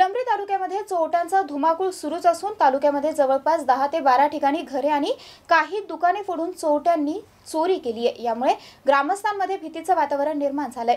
फुलंब्री तालुक्यामध्ये चोरट्यांचा धुमाकूळ सुरूच असून तालुक्यामध्ये जवळपास दहा ते बारा ठिकाणी घरे आणि काही दुकाने फोडून चोरट्यांनी चोरी केली आहे यामुळे ग्रामस्थांमध्ये भीतीचं वातावरण निर्माण झालंय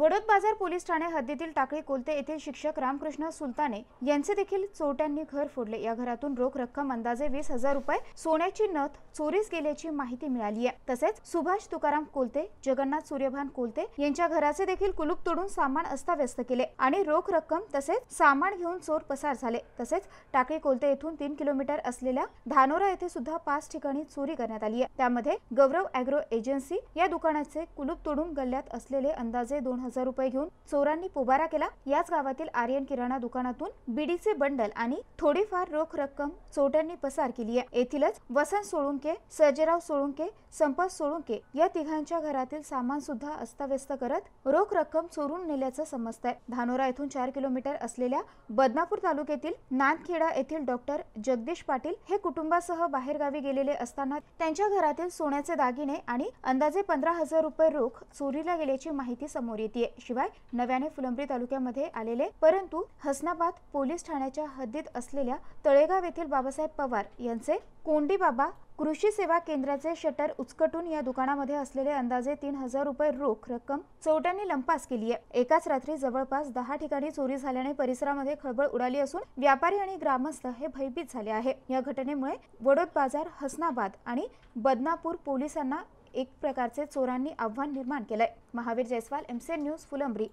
वडोद बाजार पोलीस ठाणे हद्दीतील टाकळी कोलते येथील शिक्षक रामकृष्ण सुलताने यांचे देखील चोरट्यांनी घर फोडले या घरातून रोख रक्कम अंदाजे वीस हजार रुपये सोन्याची नथ चोरीस गेल्याची माहिती मिळाली आहे तसेच सुभाष तुकाराम कोलते जगन्नाथ सूर्यभान कोलते यांच्या घराचे देखील कुलूप तोडून सामान अस्ताव्यस्त केले आणि रोख रक्कम तसेच सामान घेऊन चोर पसार झाले तसेच टाकळी कोलते येथून तीन किलोमीटर असलेल्या धानोरा येथे सुद्धा पाच ठिकाणी चोरी करण्यात आली आहे त्यामध्ये गौरव अॅग्रो एजन्सी या दुकानाचे कुलूप तोडून गल्ल्यात असलेले अंदाजे दोन हजार रुपये घेऊन चोरांनी पोबारा केला याच गावातील आर्यन किराणा दुकानातून बीडीचे बंडल आणि थोडीफार रोख रक्कम चोरट्यांनी पसार केली आहे येथीलच वसंत सोळुंके सर्जेराव सोळुंके संपत सोळुंके या तिघांच्या घरातील सामान सुद्धा अस्ताव्यस्त करत रोख रक्कम चोरून नेल्याचं समजत आहे धानोरा येथून चार किलोमीटर असलेल्या बदनापूर तालुक्यातील नांदखेडा येथील डॉक्टर जगदीश पाटील हे कुटुंबासह बाहेरगावी गेलेले असताना त्यांच्या घरातील सोन्याचे दागिने आणि अंदाजे पंधरा हजार रुपये रोख चोरीला गेल्याची माहिती समोर येते आहे शिवाय नव्याने फुलंब्री तालुक्यामध्ये आलेले परंतु हसनाबाद पोलीस ठाण्याच्या हद्दीत असलेल्या तळेगाव येथील बाबासाहेब पवार यांचे कोंडी बाबा कृषी सेवा केंद्राचे शटर उचकटून या दुकानामध्ये असलेले अंदाजे तीन हजार रुपये रोख रक्कम चोरट्यांनी लंपास केली आहे एकाच रात्री जवळपास दहा ठिकाणी चोरी झाल्याने परिसरामध्ये खळबळ उडाली असून व्यापारी आणि ग्रामस्थ हे भयभीत झाले आहे या घटनेमुळे वडोद बाजार हसनाबाद आणि बदनापूर पोलिसांना एक प्रकारचे चोरांनी आव्हान निर्माण केलंय महावीर जयस्वाल एमसीएन न्यूज फुलंबरी